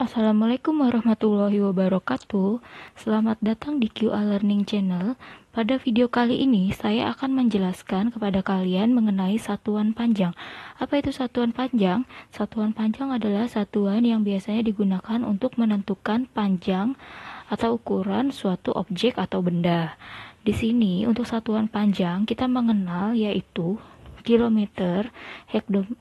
Assalamualaikum warahmatullahi wabarakatuh. Selamat datang di QA Learning Channel. Pada video kali ini, saya akan menjelaskan kepada kalian mengenai satuan panjang. Apa itu satuan panjang? Satuan panjang adalah satuan yang biasanya digunakan untuk menentukan panjang atau ukuran suatu objek atau benda. Di sini, untuk satuan panjang kita mengenal yaitu kilometer,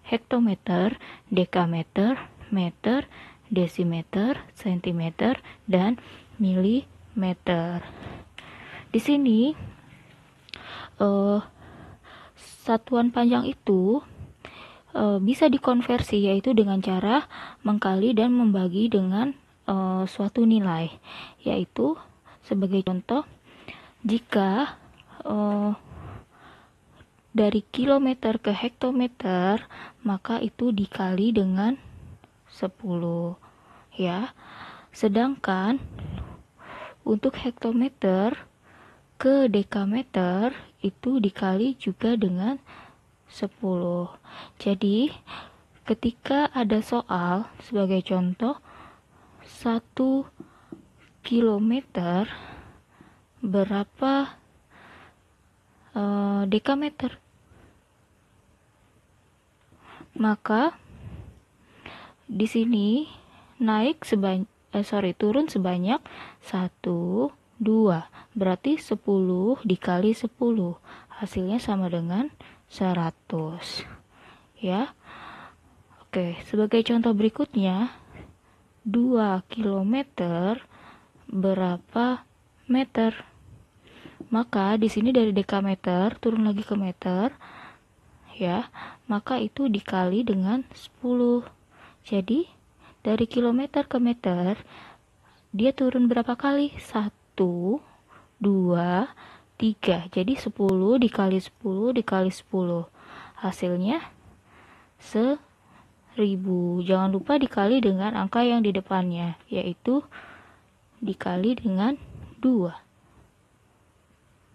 hektometer, dekameter, meter, desimeter, sentimeter, dan milimeter. Di sini uh, satuan panjang itu uh, bisa dikonversi yaitu dengan cara mengkali dan membagi dengan uh, suatu nilai, yaitu sebagai contoh jika uh, dari kilometer ke hektometer, maka itu dikali dengan 10 ya. Sedangkan untuk hektometer ke dekameter itu dikali juga dengan 10. Jadi, ketika ada soal sebagai contoh 1 kilometer berapa e, dekameter? Maka di sini naik sebanyak eh sorry turun sebanyak 1 2 berarti 10 dikali 10 hasilnya sama dengan 100 ya Oke sebagai contoh berikutnya 2 km berapa meter maka di sini dari dekameter turun lagi ke meter ya maka itu dikali dengan 10 jadi dari kilometer ke meter dia turun berapa kali? 1 2 3. Jadi 10 dikali 10 dikali 10. Hasilnya 1000. Jangan lupa dikali dengan angka yang di depannya, yaitu dikali dengan 2.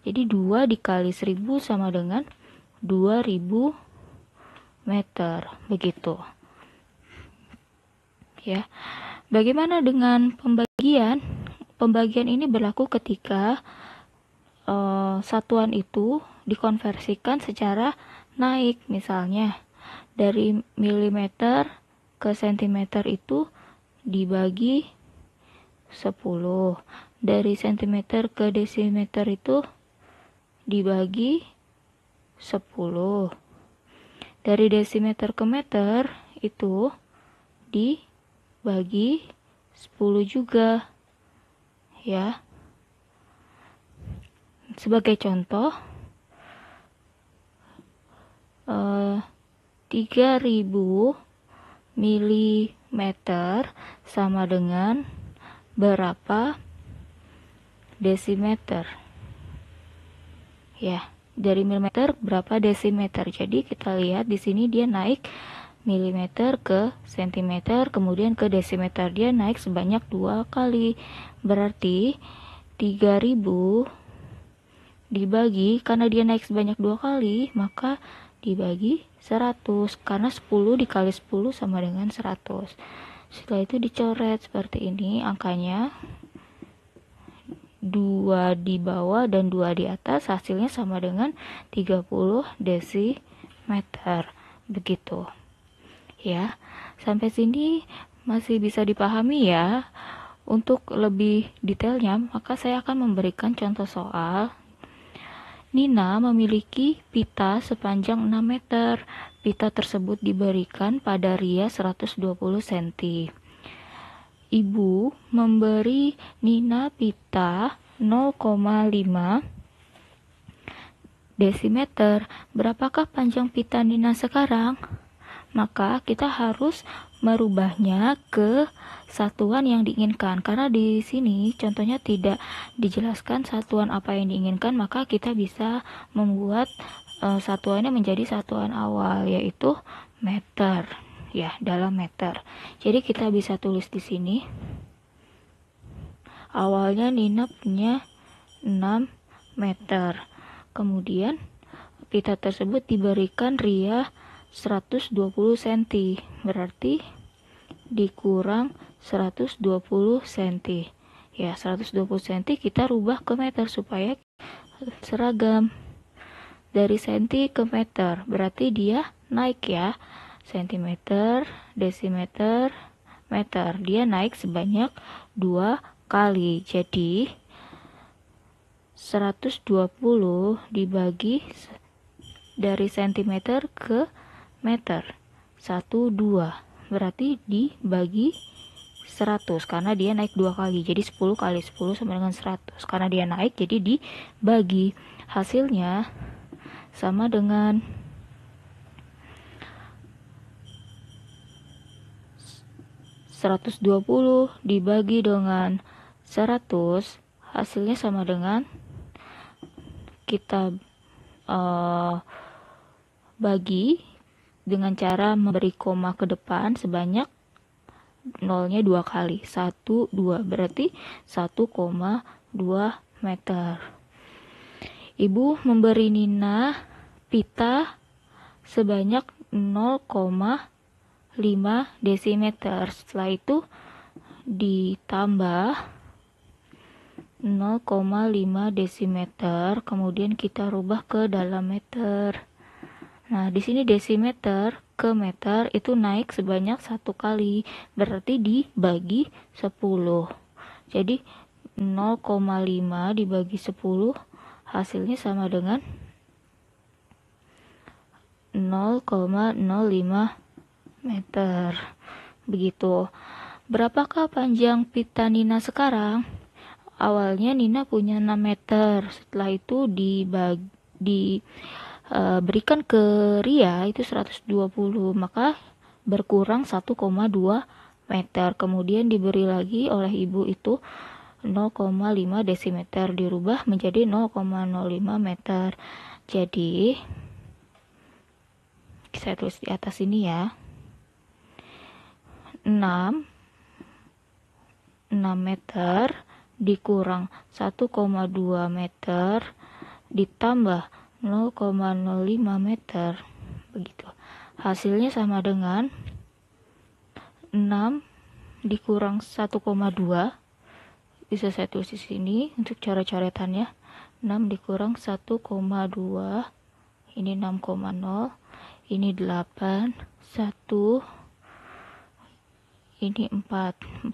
Jadi 2 dikali 1000 sama dengan 2000 meter. Begitu ya. Bagaimana dengan pembagian? Pembagian ini berlaku ketika e, satuan itu dikonversikan secara naik misalnya dari milimeter ke sentimeter itu dibagi 10 dari sentimeter ke desimeter itu dibagi 10 dari desimeter ke meter itu di bagi 10 juga. Ya. Sebagai contoh, eh, 3000 mm sama dengan berapa desimeter? Ya, dari milimeter berapa desimeter? Jadi kita lihat di sini dia naik mm ke cm kemudian ke desimeter dia naik sebanyak dua kali berarti 3000 dibagi karena dia naik sebanyak dua kali maka dibagi 100 karena 10 dikali 10 sama dengan 100 setelah itu dicoret seperti ini angkanya dua di bawah dan dua di atas hasilnya sama dengan 30 desimeter begitu ya. Sampai sini masih bisa dipahami ya. Untuk lebih detailnya, maka saya akan memberikan contoh soal. Nina memiliki pita sepanjang 6 meter. Pita tersebut diberikan pada Ria 120 cm. Ibu memberi Nina pita 0,5 desimeter. Berapakah panjang pita Nina sekarang? maka kita harus merubahnya ke satuan yang diinginkan karena di sini contohnya tidak dijelaskan satuan apa yang diinginkan maka kita bisa membuat e, satuannya menjadi satuan awal yaitu meter ya dalam meter jadi kita bisa tulis di sini awalnya Nina punya 6 meter kemudian pita tersebut diberikan Ria 120 cm berarti dikurang 120 cm ya 120 cm kita rubah ke meter supaya seragam dari cm ke meter berarti dia naik ya cm desimeter meter dia naik sebanyak dua kali jadi 120 dibagi dari cm ke meter 1 2 berarti dibagi 100 karena dia naik dua kali jadi 10 kali 10 sama dengan 100 karena dia naik jadi dibagi hasilnya sama dengan 120 dibagi dengan 100 hasilnya sama dengan kita uh, bagi dengan cara memberi koma ke depan sebanyak nolnya dua kali satu dua berarti satu dua meter Ibu memberi Nina pita sebanyak 0,5 desimeter setelah itu ditambah 0,5 desimeter kemudian kita rubah ke dalam meter Nah, di sini desimeter ke meter itu naik sebanyak satu kali, berarti dibagi 10. Jadi 0,5 dibagi 10 hasilnya sama dengan 0,05 meter. Begitu. Berapakah panjang pita Nina sekarang? Awalnya Nina punya 6 meter. Setelah itu dibagi di uh, berikan ke Ria itu 120 maka berkurang 1,2 meter kemudian diberi lagi oleh ibu itu 0,5 desimeter dirubah menjadi 0,05 meter jadi saya tulis di atas ini ya 6 6 meter dikurang 1,2 meter ditambah 0,05 meter begitu hasilnya sama dengan 6 dikurang 1,2 bisa saya tulis di sini untuk cara coretannya 6 dikurang 1,2 ini 6,0 ini 8 1 ini 4 4,8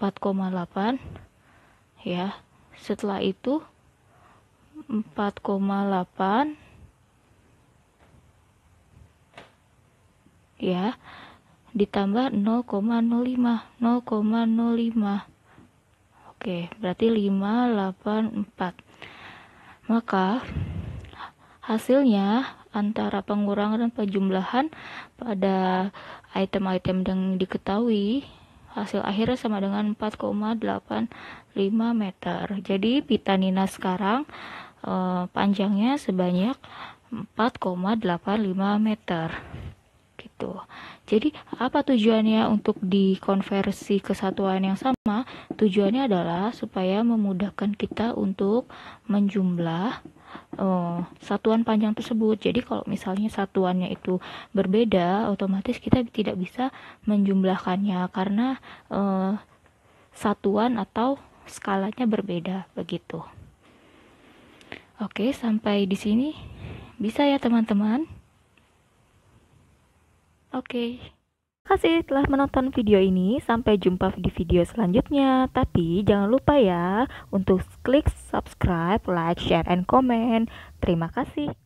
ya setelah itu 4,8 ya ditambah 0,05 0,05 Oke, berarti 584. Maka hasilnya antara pengurangan dan penjumlahan pada item-item yang diketahui hasil akhirnya sama dengan 4,85 meter. Jadi pita nina sekarang eh, panjangnya sebanyak 4,85 meter gitu. Jadi, apa tujuannya untuk dikonversi ke satuan yang sama? Tujuannya adalah supaya memudahkan kita untuk menjumlah uh, satuan panjang tersebut. Jadi, kalau misalnya satuannya itu berbeda, otomatis kita tidak bisa menjumlahkannya karena uh, satuan atau skalanya berbeda begitu. Oke, sampai di sini bisa ya teman-teman. Oke. Terima kasih telah menonton video ini. Sampai jumpa di video selanjutnya. Tapi jangan lupa ya untuk klik subscribe, like, share, and comment. Terima kasih.